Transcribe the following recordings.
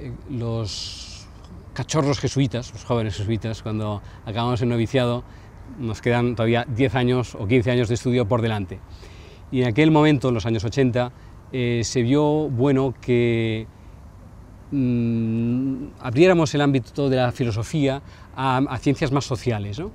Eh, los cachorros jesuitas, los jóvenes jesuitas, cuando acabamos el noviciado, nos quedan todavía 10 años o 15 años de estudio por delante. Y en aquel momento, en los años 80, eh, se vio bueno que mm, abriéramos el ámbito de la filosofía a, a ciencias más sociales. ¿no?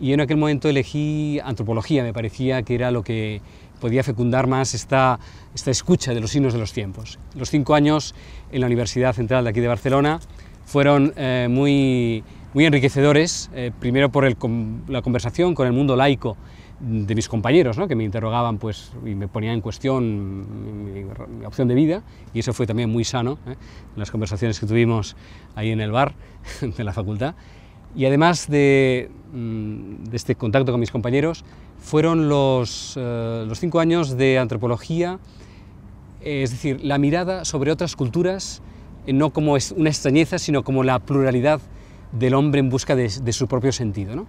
Y en aquel momento elegí antropología, me parecía que era lo que podía fecundar más esta, escucha de los signos de los tiempos. Los cinco años en la Universidad Central de aquí de Barcelona fueron eh, muy, muy enriquecedores, eh, primero por la conversación con el mundo laico de mis compañeros, ¿no? que me interrogaban pues, y me ponían en cuestión mi, opción de vida, y eso fue también muy sano, ¿eh? las conversaciones que tuvimos ahí en el bar de la facultad. Y además mm, de, este contacto con mis compañeros, fueron los, eh, los cinco años de antropología, eh, es decir, la mirada sobre otras culturas, eh, no como una extrañeza, sino como la pluralidad del hombre en busca de, su propio sentido. ¿no?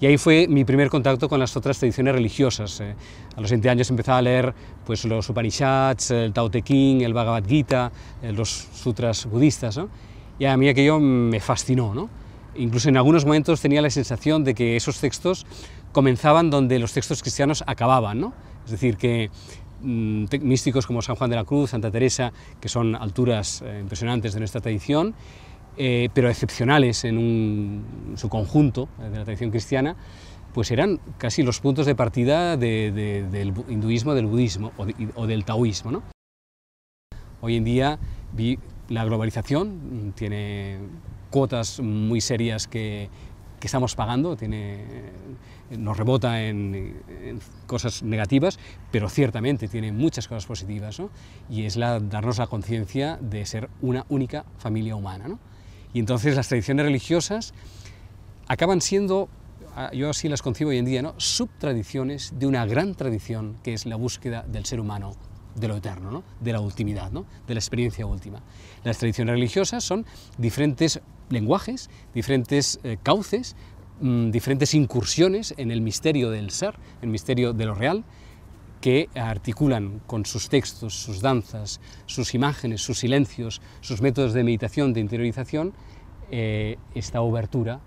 Y ahí fue mi primer contacto con las otras tradiciones religiosas. a los 20 años empezaba a leer pues, los Upanishads, el Tao Te Ching, el Bhagavad Gita, los sutras budistas. ¿no? Y a mí aquello me fascinó. ¿no? Incluso en algunos momentos tenía la sensación de que esos textos comenzaban donde los textos cristianos acababan, Es decir, que mm, místicos como San Juan de la Cruz, Santa Teresa, que son alturas eh, impresionantes de nuestra tradición, eh, pero excepcionales en, su conjunto eh, de la tradición cristiana, pues eran casi los puntos de partida del hinduismo, del budismo o, del taoísmo. ¿no? Hoy en día la globalización tiene cuotas muy serias que, estamos pagando, tiene, nos rebota en, cosas negativas, pero ciertamente tiene muchas cosas positivas, ¿no? y es la, darnos la conciencia de ser una única familia humana. ¿no? Y entonces las tradiciones religiosas acaban siendo, ah, yo así las concibo hoy en día, ¿no? subtradiciones de una gran tradición que es la búsqueda del ser humano de lo eterno, de la ultimidad, ¿no? de la experiencia última. Las tradiciones religiosas son diferentes lenguajes, diferentes eh, cauces, mm, diferentes incursiones en el misterio del ser, el misterio de lo real, que articulan con sus textos, sus danzas, sus imágenes, sus silencios, sus métodos de meditación, de interiorización, eh, esta obertura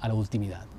a la ultimidad.